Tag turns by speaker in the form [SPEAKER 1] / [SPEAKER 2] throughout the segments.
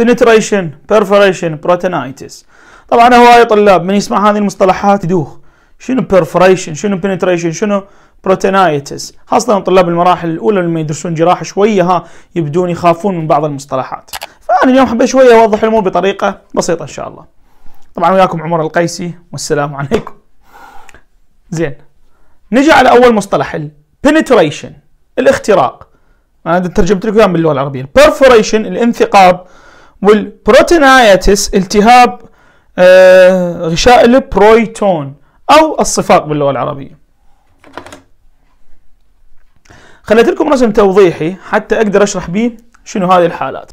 [SPEAKER 1] penetration perforation بروتينايتس طبعا هواي طلاب من يسمع هذه المصطلحات يدوخ شنو perforation شنو penetration شنو بروتينايتس خاصة طلاب المراحل الأولى لما يدرسون جراحة شوية ها يبدون يخافون من بعض المصطلحات فأنا اليوم حبيت شوية أوضح الأمور بطريقة بسيطة إن شاء الله طبعا وياكم عمر القيسي والسلام عليكم زين نجي على أول مصطلح penetration الاختراق أنا ترجمت لكم باللغة العربية perforation الانثقاب والبروتينايتس التهاب آه، غشاء البرويتون أو الصفاق باللغة العربية خليت لكم رسم توضيحي حتى أقدر أشرح به شنو هذه الحالات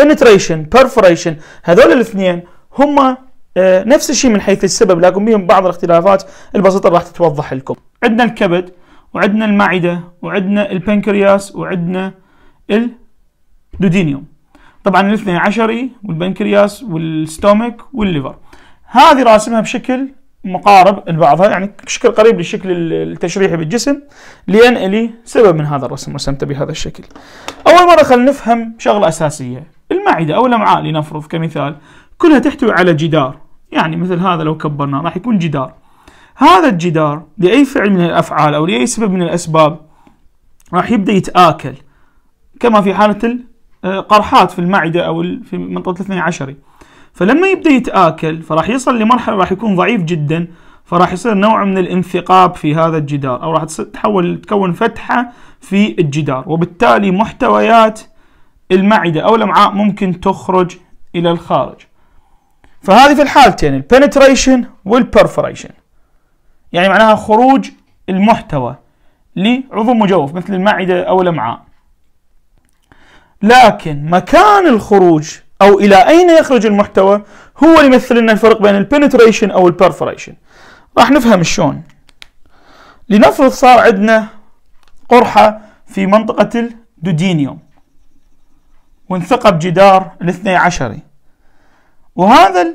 [SPEAKER 1] penetration perforation هذول الاثنين هم آه، نفس الشيء من حيث السبب لكن بهم بعض الاختلافات البسيطة راح تتوضح لكم عندنا الكبد وعندنا المعدة وعندنا البنكرياس وعندنا الدودينيوم طبعا الاثني عشري والبنكرياس والستومك والليفر هذه راسمها بشكل مقارب لبعضها يعني شكل قريب للشكل التشريحي بالجسم لأن لي سبب من هذا الرسم رسمته بهذا الشكل أول مرة خلينا نفهم شغلة أساسية المعدة أو الأمعاء لنفرض كمثال كلها تحتوي على جدار يعني مثل هذا لو كبرناه راح يكون جدار هذا الجدار لأي فعل من الأفعال أو لأي سبب من الأسباب راح يبدأ يتآكل كما في حالة آه، قرحات في المعدة أو في منطقة الاثني عشري فلما يبدأ يتآكل فراح يصل لمرحلة راح يكون ضعيف جدا فراح يصير نوع من الانثقاب في هذا الجدار أو راح تتحول تكون فتحة في الجدار وبالتالي محتويات المعدة أو الأمعاء ممكن تخرج إلى الخارج فهذه في الحالتين البنتريشن والبرفوريشن يعني معناها خروج المحتوى لعضو مجوف مثل المعدة أو الأمعاء لكن مكان الخروج او الى اين يخرج المحتوى هو اللي يمثل لنا الفرق بين البنتريشن او البرفوريشن راح نفهم شلون لنفرض صار عندنا قرحه في منطقه الدودينيوم وانثقب جدار الاثني عشري وهذا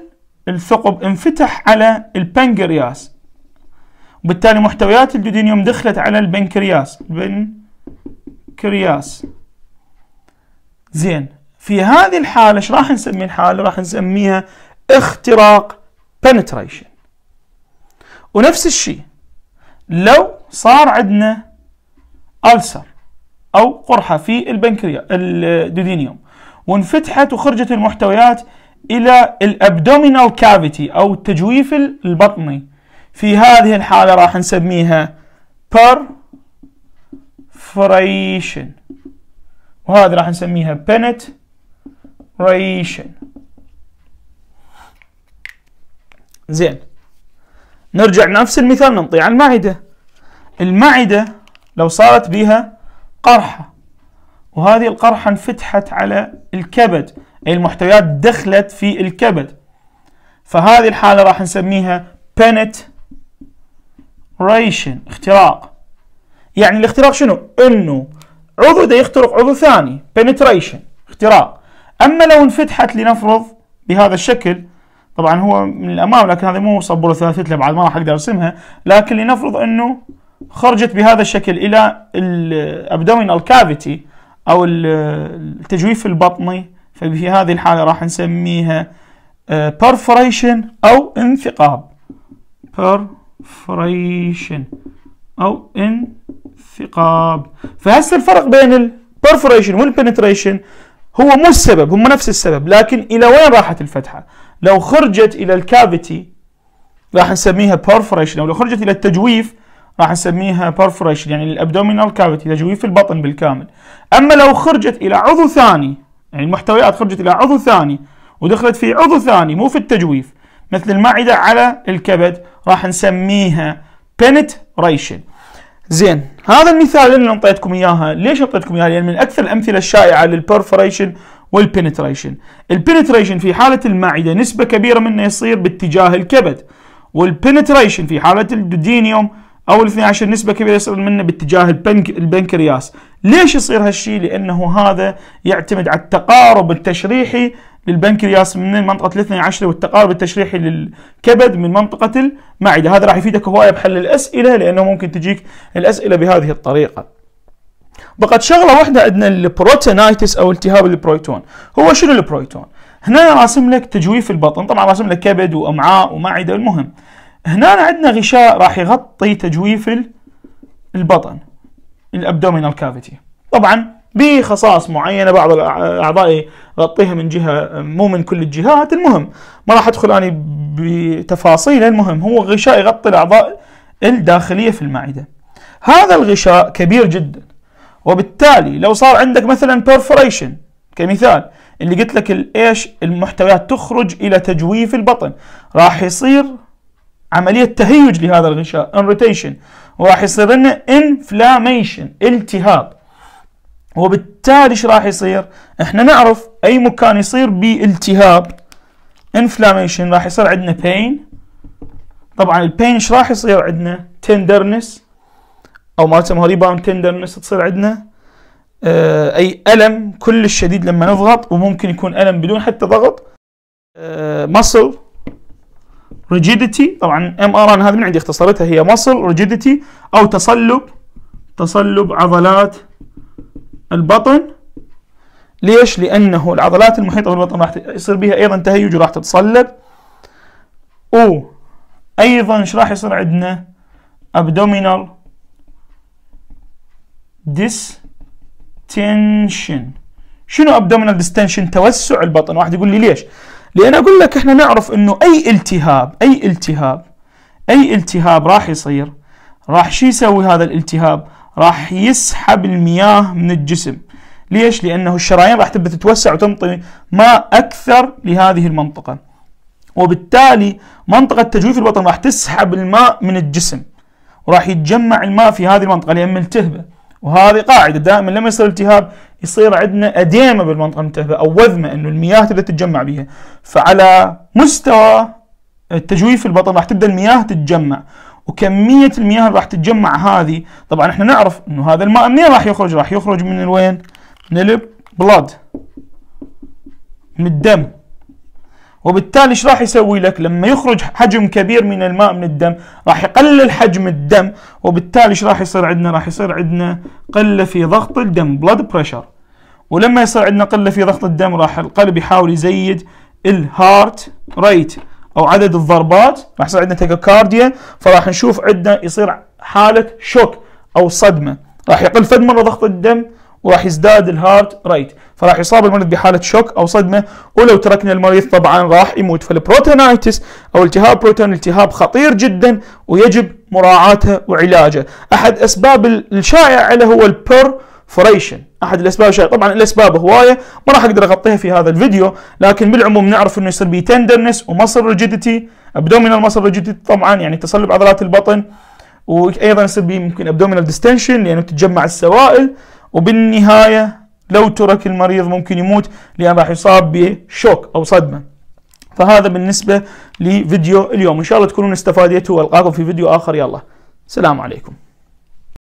[SPEAKER 1] الثقب انفتح على البنكرياس وبالتالي محتويات الدودينيوم دخلت على البنكرياس البنكرياس زين في هذه الحالة ايش راح نسمي الحالة؟ راح نسميها اختراق penetration ونفس الشيء لو صار عندنا ألسر أو قرحة في البنكريا الدودينيوم وانفتحت وخرجت المحتويات إلى الأبدومينال كافيتي أو التجويف البطني في هذه الحالة راح نسميها perforation وهذه راح نسميها penetration زين نرجع لنفس المثال نعطي على المعدة المعدة لو صارت بها قرحة وهذه القرحة انفتحت على الكبد أي المحتويات دخلت في الكبد فهذه الحالة راح نسميها penetration اختراق يعني الاختراق شنو؟ انه عضو ده يخترق عضو ثاني penetration اختراق أما لو انفتحت لنفرض بهذا الشكل طبعا هو من الأمام لكن هذا مو صبورة ثلاثية بعد ما راح أقدر أرسمها لكن لنفرض أنه خرجت بهذا الشكل إلى الأبدومينال كافيتي أو التجويف البطني ففي هذه الحالة راح نسميها آه، perforation أو انثقاب perforation أو انثقاب ثقاب فهسه الفرق بين البرفوريشن والبنتريشن هو مو السبب هم نفس السبب لكن الى وين راحت الفتحه لو خرجت الى الكافيتي راح نسميها بيرفوريشن او لو خرجت الى التجويف راح نسميها بيرفوريشن يعني الابدومينال كافيتي تجويف البطن بالكامل اما لو خرجت الى عضو ثاني يعني المحتويات خرجت الى عضو ثاني ودخلت في عضو ثاني مو في التجويف مثل المعده على الكبد راح نسميها penetration زين هذا المثال اللي اعطيتكم اياها ليش اعطيتكم اياها لان من اكثر الامثله الشائعه للبرفوريشن والبنتريشن البنتريشن في حاله المعده نسبه كبيره منه يصير باتجاه الكبد والبنتريشن في حاله الدودينيوم او ال 12 نسبه كبيره يصير منه باتجاه البنك البنكرياس ليش يصير هالشيء لانه هذا يعتمد على التقارب التشريحي للبنكرياس من منطقة الاثنى 12 والتقارب التشريحي للكبد من منطقه المعده هذا راح يفيدك هوايه بحل الاسئله لانه ممكن تجيك الاسئله بهذه الطريقه بقت شغله واحده عندنا البروتينايتس او التهاب البرويتون هو شنو البرويتون هنا راسم لك تجويف البطن طبعا راسم لك كبد وامعاء ومعده المهم هنا عندنا غشاء راح يغطي تجويف البطن الابدومينال كافيتي طبعا بخصائص معينه بعض الاعضاء غطيها من جهه مو من كل الجهات المهم ما راح ادخل اني بتفاصيل المهم هو غشاء يغطي الاعضاء الداخليه في المعده هذا الغشاء كبير جدا وبالتالي لو صار عندك مثلا perforation كمثال اللي قلت لك ايش المحتويات تخرج الى تجويف البطن راح يصير عمليه تهيج لهذا الغشاء انروتيشن وراح يصير لنا انفلاميشن التهاب وبالتالي ايش راح يصير؟ احنا نعرف اي مكان يصير بالتهاب انفلاميشن راح يصير عندنا بين طبعا البين ايش راح يصير عندنا؟ تندرنس او ما تسموها ريباوند تندرنس تصير عندنا آه، اي الم كل الشديد لما نضغط وممكن يكون الم بدون حتى ضغط مصل آه، ريجيديتي طبعا ام ار ان هذه من عندي اختصرتها هي مصل ريجيديتي او تصلب تصلب عضلات البطن ليش؟ لأنه العضلات المحيطة بالبطن راح يصير بها أيضا تهيج وراح تتصلب وأيضا ايش راح يصير عندنا؟ abdominal distension شنو abdominal distension؟ توسع البطن واحد يقول لي ليش؟ لأن أقول لك احنا نعرف أنه أي التهاب أي التهاب أي التهاب راح يصير راح شو يسوي هذا الالتهاب؟ راح يسحب المياه من الجسم ليش؟ لأنه الشرايين راح تبدأ تتوسع وتمطي ماء أكثر لهذه المنطقة وبالتالي منطقة تجويف البطن راح تسحب الماء من الجسم وراح يتجمع الماء في هذه المنطقة لأن ملتهبة وهذه قاعدة دائما لما يصير التهاب يصير عندنا أديمة بالمنطقة الملتهبة أو وذمة أنه المياه تبدأ تتجمع بها فعلى مستوى تجويف البطن راح تبدأ المياه تتجمع وكميه المياه اللي راح تتجمع هذه طبعا احنا نعرف انه هذا الماء منين راح يخرج؟ راح يخرج من وين؟ من البلاد من الدم وبالتالي ايش راح يسوي لك لما يخرج حجم كبير من الماء من الدم راح يقلل حجم الدم وبالتالي ايش راح يصير عندنا راح يصير عندنا قله في ضغط الدم بلاد بريشر ولما يصير عندنا قله في ضغط الدم راح القلب يحاول يزيد الهارت ريت او عدد الضربات راح يصير عندنا تاكيكارديا فراح نشوف عندنا يصير حاله شوك او صدمه راح يقل فد مره ضغط الدم وراح يزداد الهارت ريت فراح يصاب المريض بحاله شوك او صدمه ولو تركنا المريض طبعا راح يموت فالبروتونايتس او التهاب بروتون التهاب خطير جدا ويجب مراعاته وعلاجه احد اسباب الشائعه له هو البر فريشن احد الاسباب الشائعه طبعا الاسباب هوايه ما راح اقدر اغطيها في هذا الفيديو لكن بالعموم نعرف انه يصير بي تندرنس ومصل ريجيديتي ابدومينال مصل ريجيديتي طبعا يعني تصلب عضلات البطن وايضا يصير بي ممكن ابدومينال ديستنشن لانه تتجمع السوائل وبالنهايه لو ترك المريض ممكن يموت لان راح يصاب بشوك او صدمه فهذا بالنسبه لفيديو اليوم ان شاء الله تكونون استفاديتوا والقاكم في فيديو اخر يلا سلام عليكم